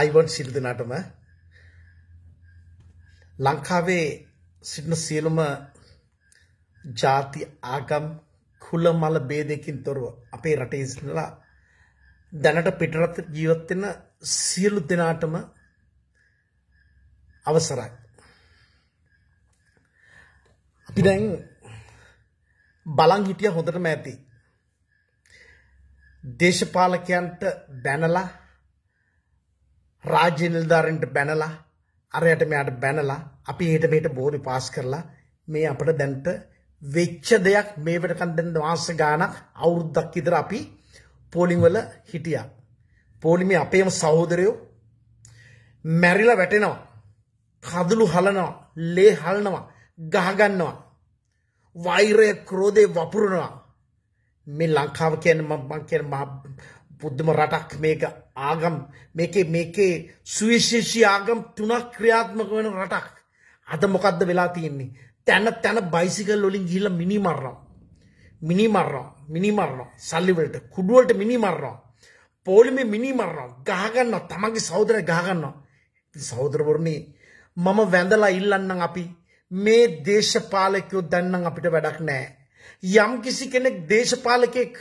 Ivan සිල් දෙනාටම ලංකාවේ සිටින සියලුම ජාති ආගම් කුල මල ભેදකින් තොරව අපේ රටේ ඉඳලා දැනට පිටරට ජීවත් වෙන සියලු දෙනාටම අවසරයි. අපි දැන් බලන් හිටිය හොඳටම ඇති. දේශපාලකයන්ට බැනලා රාජ්‍ය නිලධාරන්ට බැනලා අරයට මෙයාට බැනලා අපි ඊට මෙහෙට බෝරි පාස් කරලා මේ අපිට දැන්ට වෙච්ච දෙයක් මේ වෙනකන් දැන් මාස ගාණක් අවුරුද්දක් විතර අපි පෝලිං වල හිටියා. පෝලිමේ අපේම සහෝදරයෝ මැරිලා වැටෙනවා. කඳුළු හලනවා, ලේ හලනවා, ගහ ගන්නවා. වෛරය, ක්‍රෝධය වපුරනවා. මේ ලංකාව කියන්නේ මම කියන්නේ පුද්දම රටක් මේක ආගම් මේකේ මේකේ සුවිශේෂී ආගම් තුනක් ක්‍රියාත්මක වෙන රටක්. අද මොකද්ද වෙලා තියෙන්නේ? තැන තැන බයිසිකල් වලින් ගිහිල්ලා මිනි මරනවා. මිනි මරනවා. මිනි මරනවා. සල්ලි වලට කුඩු වලට මිනි මරනවා. පොලිමේ මිනි මරනවා. ගහ ගන්නවා. තමන්ගේ සහෝදරය ගහ ගන්නවා. ඉතින් සහෝදරවරුනි මම වැඳලා ඉල්ලන්නම් අපි මේ දේශපාලකයෝ දැන්නම් අපිට වැඩක් නැහැ. යම් කිසි කෙනෙක් දේශපාලකෙක්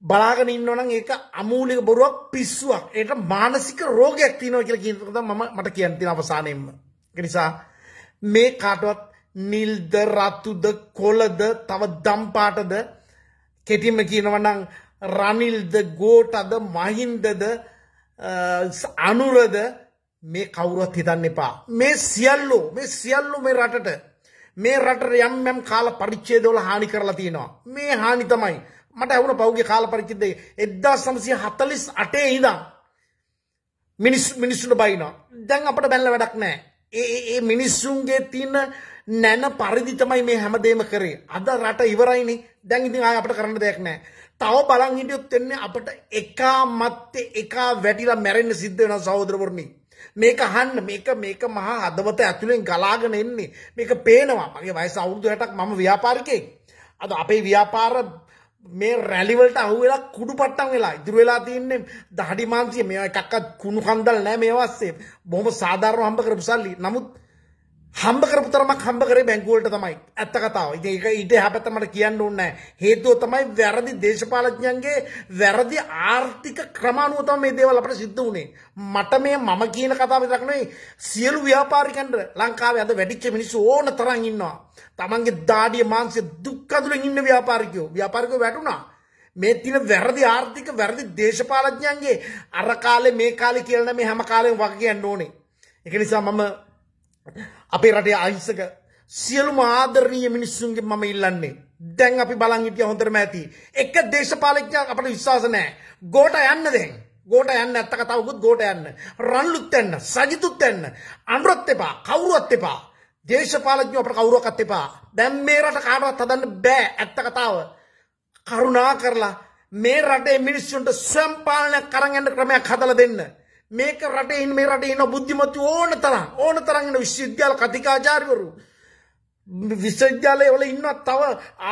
බලාගෙන ඉන්නවනම් ඒක අමූලික බොරුවක් පිස්සුවක් ඒක මානසික රෝගයක් තියෙනවා කියලා කියන එක තමයි මම මට කියන්න තියෙන අවසානයේම ඒ නිසා මේ කාටවත් නිල්ද රතුද කොළද තව දම් පාටද කෙටිම කියනවා නම් රනිල්ද ගෝටද මහින්දද අනුරද මේ කවුරුවත් හිතන්න එපා මේ සියල්ලෝ මේ සියල්ලෝ මේ රටට මේ රටට යම් යම් කාල පරිච්ඡේදවල හානි කරලා තියෙනවා මේ හානි තමයි මට ඇවුණ පෞගේ කාල පරිචිද්දේ එද්දා සමසිය හතලිස් අටේ හිදම් මිනිස් මිනිස්සුට බයිනවා දැන් අපට බැල්ල වැඩක් නෑ ඒ මිනිස්සුන්ගේ තියන නැන පරිදි තමයි මේ හැමදේම කරේ අද රට ඉවරයිනි දැන් ඉතින් ආය අපට කරන්න දෙයක් නෑ තව බලන් හිටියොත් වෙන්නේ අපට එකා මත්තේ එකා වැටිලා මැරෙන්න සිද්ධ වෙනවා සහෝදරවරුනි මේක අහන්න මේක මේක මහා අදවත ඇතුලෙන් ගලාගෙන එන්නේ මේක පේනවා මගේ වයස අවුරුදු 60ක් මම ව්‍යාපාරිකයෙක් අද අපේ ව්‍යාපාර මේ රැලිවලට අහුවෙලා කුඩු පට්ටම් වෙලා ඉතුරු වෙලා තියන්නේ දහඩි මාන්සිය මේවා එකක්වත් කුණු කන්දල් නෑ මේවස්සේ බොහොම සාධාරණව හම්බ කරපු සල්ලි. නමුත් හම්බ කරපු තරමක් හම්බ කරේ බැංකුවලට තමයි ඇත්ත කතාව. ඉතින් ඒක ඊට එහා පැත්ත මට කියන්න ඕනේ නැහැ. හේතුව තමයි වැරදි දේශපාලඥයන්ගේ වැරදි ආර්ථික ක්‍රම අනුව තමයි මේ දේවල් අපිට සිද්ධ වුනේ. මට මේ මම කියන කතාව විතරක් නෙවෙයි සියලු ව්‍යාපාරිකයන්ට ලංකාවේ අද වැඩිච්ච මිනිස්සු ඕන තරම් ඉන්නවා. Tamange දාඩිය මාංශය දුක් අඳුරෙන් ඉන්න ව්‍යාපාරිකයෝ. ව්‍යාපාරිකයෝ වැටුණා. මේ තින වැරදි ආර්ථික වැරදි දේශපාලඥයන්ගේ අර කාලේ මේ කාලේ කියලා මේ හැම කාලෙම වගේ යන්න ඕනේ. ඒක නිසා මම අපේ රටේ අහිංසක සියලුම ආදරණීය මිනිස්සුන්ගේ මම ඉල්ලන්නේ දැන් අපි බලන් හිටිය හොඳටම ඇති එක දේශපාලකයෙක් අපිට විශ්වාස නැහැ ගෝට යන්න දැන් ගෝට යන්න ඇත්ත කතාවකුත් ගෝට යන්න රන්ලුත් යන්න සජිතුත් යන්න අනුරත් එපා කවුරුත් එපා දේශපාලඥයෝ අපිට කවුරුවක්වත් එපා දැන් මේ රට කාටවත් හදන්න බෑ ඇත්ත කතාව කරුණා කරලා මේ රටේ මිනිස්සුන්ට ස්වයං පාලනයක් කරන් යන්න ක්‍රමයක් හදලා දෙන්න මේක රටේ මේ රටේ ඉන්න බුද්ධිමත් ඕන තරම් ඕන තරම් ඉන්න විශ්වවිද්‍යාල කතිකාචාර්යවරු විශ්වවිද්‍යාලයේ වල ඉන්න තව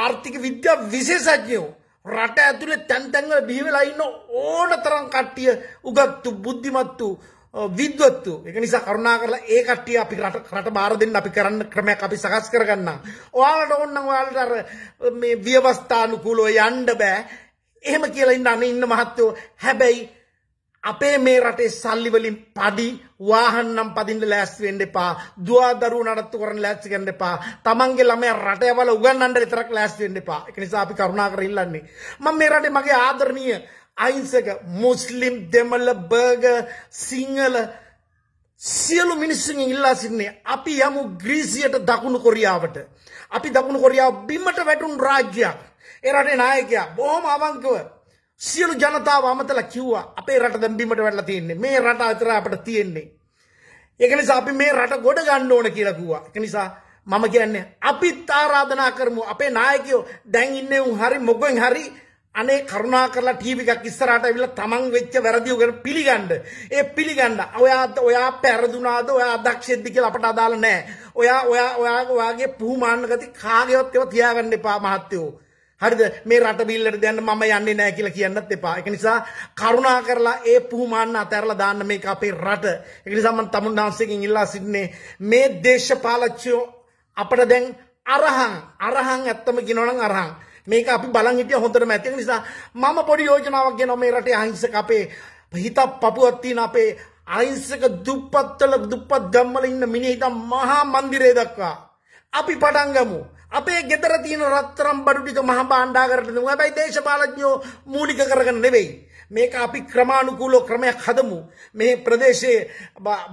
ආර්ථික විද්‍යා විශේෂඥයෝ රට ඇතුලේ තැන් තැන් වල බිහි වෙලා ඉන්න ඕන තරම් කට්ටිය උගත්තු බුද්ධිමත්තු විද්වත්තු එක නිසා කරුණා කරලා ඒ කට්ටිය අපි රට රට බාර දෙන්න අපි කරන්න ක්‍රමයක් අපි සකස් කරගන්නම්. ඔයාලට ඕන නම් ඔයාලට අර මේ ව්‍යවස්ථානුකූලව යන්න බෑ. එහෙම කියලා ඉන්න අනේ ඉන්න මහත්තයෝ හැබැයි අපේ මේ රටේ සල්ලි වලින් පඩි වාහන නම් පදින්න ලෑස්ති වෙන්න එපා. දුවා දරුවෝ නඩත්තු කරන්න ලෑස්ති වෙන්න එපා. තමන්ගේ ළමයා රටේවල උගන්වන්න විතරක් ලෑස්ති වෙන්න එපා. ඒක නිසා අපි කරුණාකර ඉල්ලන්නේ. මම මේ රටේ මගේ ආදරණීය අයින්සක මුස්ලිම් දෙමළ බර්ගර් සිංහල සියලු මිනිස්සුන් ඉල්ලා සිටින්නේ අපි යමු ග්‍රීසියට දකුණු කොරියාවට. අපි දකුණු කොරියාව බිමට වැටුණු රාජ්‍යයක්. ඒ රටේ නායකයා බොහොම අවංකව සියලු ජනතාව අමතලා කිව්වා අපේ රට දැන් බිමට වැටලා තියෙන්නේ මේ රට අතර අපිට තියෙන්නේ ඒක නිසා අපි මේ රට ගොඩ ගන්න ඕන කියලා කිව්වා ඒක නිසා මම කියන්නේ අපිත් ආරාධනා කරමු අපේ නායකයෝ දැන් ඉන්නේ උන් හරි මොකෙන් හරි අනේ කරුණා කරලා ටීවී එකක් ඉස්සරහට ඇවිල්ලා තමන් වෙච්ච වැරදි උගෙන පිළිගන්න. ඒ පිළිගන්න. ඔයා ඔයා පෙරදුනාද ඔයා අදක්ෂෙද්ද කියලා අපට අදාළ නැහැ. ඔයා ඔයා ඔයාගේ පුහුමාන්න ගති කාගේවත් ඒවා තියාගන්න එපා මහත්තයෝ. හරිද මේ රට බිල්ලට දැන්න මම යන්නේ නෑ කියලා කියන්නත් එපා. ඒක නිසා කරුණා කරලා ඒ පුහුමාන්න අතහැරලා දාන්න මේක අපේ රට. ඒක නිසා මම තමුන්නාංශයෙන් ඉල්ලා සිටින්නේ මේ දේශපාලකයෝ අපට දැන් අරහං අරහං ඇත්තම කියනවනම් අරහං. මේක අපි බලන් හිටිය හොඳටම ඇති. ඒක නිසා මම පොඩි යෝජනාවක් ගෙනවා මේ රටේ අහිංසක අපේ හිත පපුවක් තියෙන අපේ අහිංසක දුප්පත්වල දුප්පත් ගම්වල ඉන්න මිනිහ ඉඳන් මහා මන්දිරය දක්වා අපි පටන් ගමු. අපේ ගෙදර තියෙන රත්තරම් බඩු ටික මහ භාණ්ඩාගරට දෙමු. හැබැයි දේශපාලඥයෝ මූලික කරගෙන නෙවෙයි. මේක අපි ක්‍රමානුකූලව ක්‍රමයක් හදමු. මේ ප්‍රදේශයේ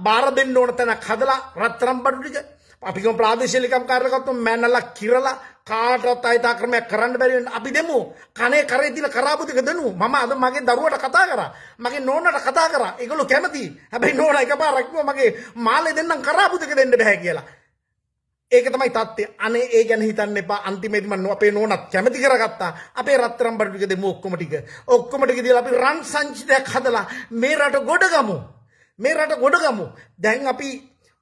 බාර දෙන්න ඕන තැනක් හදලා රත්තරම් බඩු ටික අපිකම ප්‍රාදේශීයලිකම් කාර්යකත්ව මැනලා කිරලා කාටවත් අයිතා ක්‍රමයක් කරන්න බැරි වෙන අපි දෙමු කනේ කරේ දීලා කරාබු දෙක දෙනු මම අද මගේ දරුවට කතා කරා මගේ නෝනට කතා කරා ඒගොල්ලෝ කැමති හැබැයි නෝනා එකපාරක් කිව්වා මගේ මාළේ දෙන්නම් කරාබු දෙක දෙන්න බෑ කියලා ඒක තමයි තත්ත්වය. අනේ ඒ ගැන හිතන්න එපා. අන්තිමේදී මම අපේ නෝනත් කැමති කරගත්තා. අපේ රත්තරන් බඩු ටික දෙමු ඔක්කොම ටික. ඔක්කොම ටික දීලා අපි රන් සංචිතයක් හදලා මේ රට ගොඩගමු. මේ රට ගොඩගමු. දැන් අපි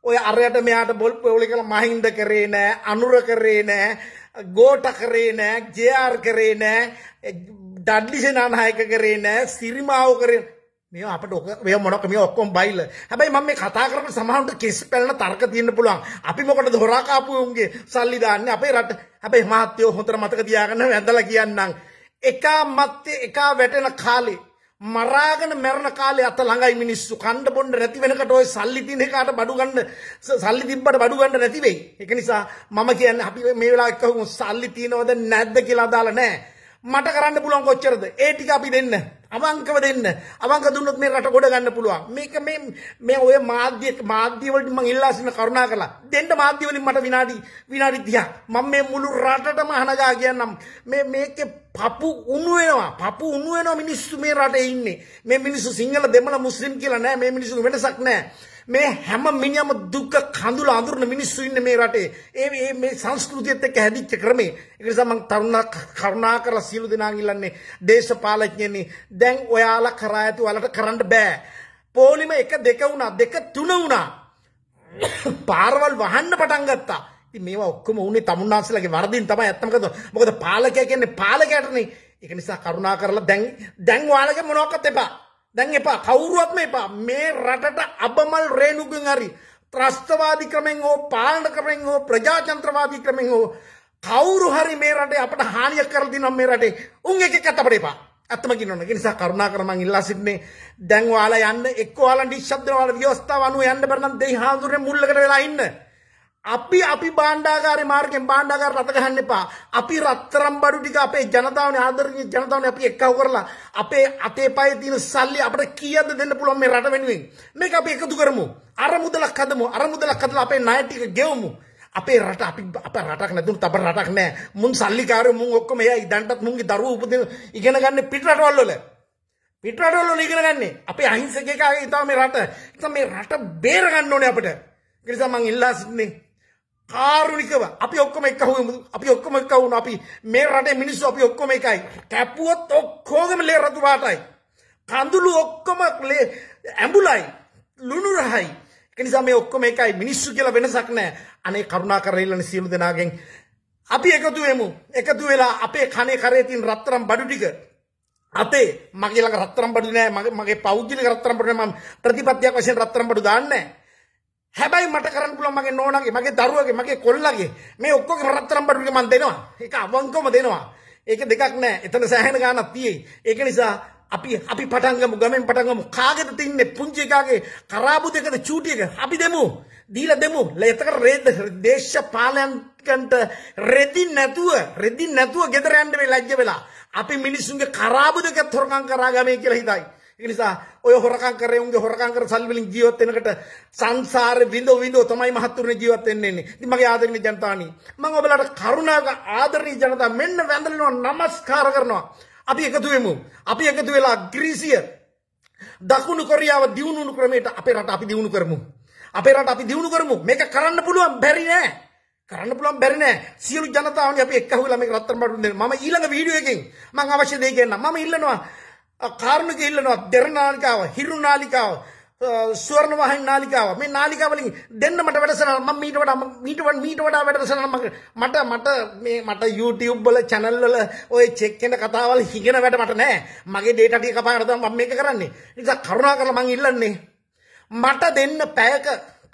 ඔය අරයට මෙයාට බොල් පොලි කියලා මහින්ද කරේ නෑ, අනුර කරේ නෑ, ගෝඨ කරේ නෑ, ජේ.ආර් කරේ නෑ, ඩඩ්ලි සේනානායක කරේ නෑ, සිරිමාව කරේ මේ අපට ඔක මේ මොනක මේ ඔක්කොම බයිල. හැබැයි මම මේ කතා කරන සමහරවිට කෙස් පැලන තර්ක තියෙන්න පුළුවන්. අපි මොකටද හොරා කාපු උන්ගේ සල්ලි දාන්නේ අපේ රට. හැබැයි මහත්යෝ හොතර මතක තියාගන්න වැඳලා කියන්නම්. එක මැත්තේ එක වැටෙන කාලේ මරාගෙන මැරණ කාලේ අත ළඟයි මිනිස්සු. කණ්ඩ බොණ්ඩ නැති වෙනකොට ওই සල්ලි තියෙන එකට බඩු ගන්න සල්ලි තිබ්බට බඩු ගන්න නැති වෙයි. ඒක නිසා මම කියන්නේ අපි මේ වෙලාව එක්ක සල්ලි තියෙනවද නැද්ද කියලා අදාළ නැහැ. මට කරන්න පුළුවන් කොච්චරද? ඒ ටික අපි දෙන්න. අවංකව දෙන්න. අවංක දුන්නොත් මේ රට ගොඩ ගන්න පුළුවන්. මේක මේ මේ ඔය මාධ්‍ය මාධ්‍ය වලට මම ඉල්ලා සිටින කරුණා කළා. දෙන්න මාධ්‍ය වලින් මට විනාඩි විනාඩි 30. මම මේ මුළු රටටම හනගා කියන්නම්. මේ මේකේ පපු උණු වෙනවා. පපු උණු වෙනවා මිනිස්සු මේ රටේ ඉන්නේ. මේ මිනිස්සු සිංහල දෙමළ මුස්ලිම් කියලා නෑ. මේ මිනිස්සු වෙනසක් නෑ. මේ හැම මිනිහම දුක කඳුල අඳුරන මිනිස්සු ඉන්නේ මේ රටේ. ඒ මේ සංස්කෘතියත් එක්ක හැදිච්ච ක්‍රමේ. ඒ නිසා මම තරුණා කරුණාකර සියලු දෙනාන් ඉල්ලන්නේ දේශපාලඥයනි දැන් ඔයාලා කරා ඇති ඔයාලට කරන්න බෑ. පෝලිම එක දෙක වුණා දෙක තුන වුණා. පාරවල් වහන්න පටන් ගත්තා. මේවා ඔක්කොම උනේ තමුන්නාන්සලගේ වරදින් තමයි ඇත්තමකද මොකද පාලකයා කියන්නේ පාලකයටනේ ඒක නිසා කරුණා කරලා දැන් දැන් ඔයාලගේ මොනවක්වත් එපා දැන් එපා කවුරුවත්ම එපා මේ රටට අබමල් රේණුගෙන් හරි ත්‍රස්තවාදී ක්‍රමෙන් හෝ පාලන ක්‍රමෙන් හෝ ප්‍රජාතන්ත්‍රවාදී ක්‍රමෙන් හෝ කවුරු හරි මේ රටේ අපට හානියක් කරලා දිනම් මේ රටේ උන් එකෙක්වත් අපිට එපා ඇත්තම කියනවා ඒ නිසා කරුණා කර මං ඉල්ලා සිටින්නේ දැන් ඔයාලා යන්න එක්ක ඔයාලා ඩිෂ් ශබ්ද වල ව්‍යවස්ථාව අනුව යන්න බැරනම් දෙයි හාඳුරේ මුල්ලකට වෙලා ඉන්න අපි අපි බාණ්ඩාගාරේ මාර්ගෙන් බාණ්ඩාගාර රට ගහන්න එපා. අපි රත්තරම් බඩු ටික අපේ ජනතාවනේ ආදරණීය ජනතාවනේ අපි එක්කව කරලා අපේ අතේ පයේ තියෙන සල්ලි අපිට කීයද දෙන්න පුළුවන් මේ රට වෙනුවෙන්. මේක අපි එකතු කරමු. අර මුදලක් හදමු. අර මුදලක් හදලා අපේ ණය ටික ගෙවමු. අපේ රට අපි අප රටක් නැතුණු තබ රටක් නැහැ. මුන් සල්ලිකාරයෝ මුන් ඔක්කොම එයා ඉදන්ටත් මුන්ගේ දරුවෝ උපදින ඉගෙන ගන්න පිට රටවල් වල. පිට රටවල් වල ඉගෙන ගන්නේ. අපේ අහිංසක එකයි තමයි මේ රට. ඉතින් මේ රට බේර ගන්න ඕනේ අපිට. ඒ නිසා මං ඉල්ලා සිටින්නේ කාරුණිකව අපි ඔක්කොම එක හුවෙමු අපි ඔක්කොම එක වුණා අපි මේ රටේ මිනිස්සු අපි ඔක්කොම එකයි කැපුවොත් ඔක්කොගම ලේ රතු පාටයි කඳුළු ඔක්කොම ලේ ඇඹුලයි ලුණු රහයි ඒක නිසා මේ ඔක්කොම එකයි මිනිස්සු කියලා වෙනසක් නැහැ අනේ කරුණාකර ඉල්ලන සියලු දෙනාගෙන් අපි එකතු වෙමු එකතු වෙලා අපේ කනේ කරේ තියෙන රත්තරන් බඩු ටික අපේ මගේ ළඟ රත්තරන් බඩු නෑ මගේ මගේ පෞද්ගලික රත්තරන් බඩු නෑ මම ප්‍රතිපත්තියක් වශයෙන් රත්තරන් බඩු දාන්නේ නෑ හැබැයි මට කරන්න පුළුවන් මගේ නෝනාගේ මගේ දරුවගේ මගේ කොල්ලගේ මේ ඔක්කොගේ රත්තරන් බඩු ටික මම දෙනවා. ඒක අවංකවම දෙනවා. ඒක දෙකක් නෑ. එතන සෑහෙන ගාණක් තියෙයි. ඒක නිසා අපි අපි පටන් ගමු ගමෙන් පටන් ගමු කාගෙද තින්නේ පුංචි එකාගේ කරාබු දෙකද චූටි එක අපි දෙමු දීලා දෙමු එතකට රේද දේශපාලයන්ට රෙදි නැතුව රෙදි නැතුව ගෙදර යන්න මේ ලැජ්ජ වෙලා අපි මිනිස්සුන්ගේ කරාබු දෙකත් හොරකම් කරා ගමේ කියලා හිතයි ඒ නිසා ඔය හොරකම් කරේ උන්ගේ හොරකම් කර සල්ලි වලින් ජීවත් වෙනකට සංසාරේ විඳෝ විඳෝ තමයි මහත්තුරුනේ ජීවත් වෙන්නේ. ඉතින් මගේ ආදරණීය ජනතාවනි මම ඔබලාට කරුණාක ආදරණීය ජනතාව මෙන්න වැඳලිනවා নমස්කාර කරනවා. අපි එකතු වෙමු. අපි එකතු වෙලා ග්‍රීසිය දකුණු කොරියාව දියුණුණු ක්‍රමයට අපේ රට අපි දියුණු කරමු. අපේ රට අපි දියුණු කරමු. මේක කරන්න පුළුවන් බැරි නෑ. කරන්න පුළුවන් බැරි නෑ. සියලු ජනතාවනි අපි එක්ක වෙලා මේක රත්තරන් බඩු දෙන්න. මම ඊළඟ වීඩියෝ එකෙන් මම අවශ්‍ය දේ කියන්නම්. මම ඉල්ලනවා කාරුණික ඉල්ලනවා දෙර නාලිකාව හිරු නාලිකාව ස්වර්ණ වාහන නාලිකාව මේ නාලිකාවලින් දෙන්න මට වැඩසටහන මම මීට වඩා මීට වඩා මීට වඩා වැඩසටහන මට මට මේ මට YouTube වල channel වල ওই චෙක් වෙන කතාවල් හිගෙන වැඩ මට නෑ මගේ data ටික කපාගෙන තමයි මම මේක කරන්නේ නිසා කරුණා කරලා මං ඉල්ලන්නේ මට දෙන්න පැයක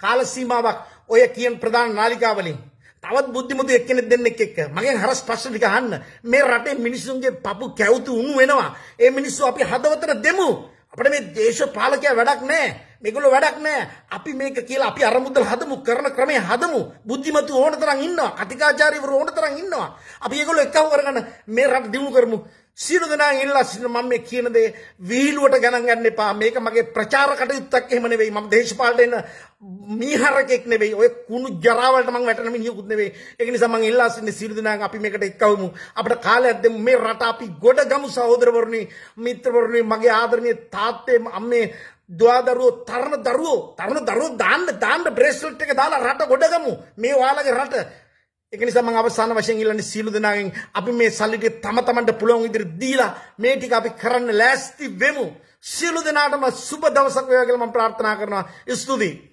කාල සීමාවක් ඔය කියන ප්‍රධාන නාලිකාවලින් තවත් බුද්ධිමතු එක්කෙනෙක් දෙන්නෙක් එක්ක මගෙන් හර ස්පර්ශ ටික අහන්න මේ රටේ මිනිසුන්ගේ පපු කැවුතු උණු වෙනවා ඒ මිනිස්සු අපි හදවතට දෙමු අපිට මේ දේශපාලකයා වැඩක් නැහැ මේගොල්ලෝ වැඩක් නැහැ අපි මේක කියලා අපි අරමුදල් හදමු කරන ක්‍රමය හදමු බුද්ධිමතු ඕන තරම් ඉන්නවා කතිකාචාර්යවරු ඕන තරම් ඉන්නවා අපි ඒගොල්ලෝ එකව කරගන්න මේ රට දිනු කරමු සියලු දෙනා ඉල්ලා සිටින මම මේ කියන දේ විහිළුවට ගණන් ගන්න එපා. මේක මගේ ප්‍රචාර කටයුත්තක් එහෙම නෙවෙයි. මම දේශපාලනට එන මීහරකෙක් නෙවෙයි. ඔය කුණු ජරා වලට මම වැටෙන මිනිහෙකුත් නෙවෙයි. ඒක නිසා මම ඉල්ලා සිටින සියලු දෙනා අපි මේකට එක්වමු. අපිට කාලයක් දෙමු. මේ රට අපි ගොඩ ගමු සහෝදරවරුනි, මිත්‍රවරුනි, මගේ ආදරණීය තාත්තේ අම්මේ දවාදරුවෝ තරණ දරුවෝ තරණ දරුවෝ දාන්න දාන්න බ්‍රේස්ලට් එක දාලා රට ගොඩගමු. මේ ඔයාලගේ රට ඒක නිසා මම අවසාන වශයෙන් ඉල්ලන්නේ සීළු දෙනාගෙන් අපි මේ සල්ලිට තම තමන්ට පුළුවන් විදිහට දීලා මේ ටික අපි කරන්න ලෑස්ති වෙමු. සීළු දෙනාටම සුබ දවසක් වේවා කියලා මම ප්‍රාර්ථනා කරනවා. ස්තුතියි.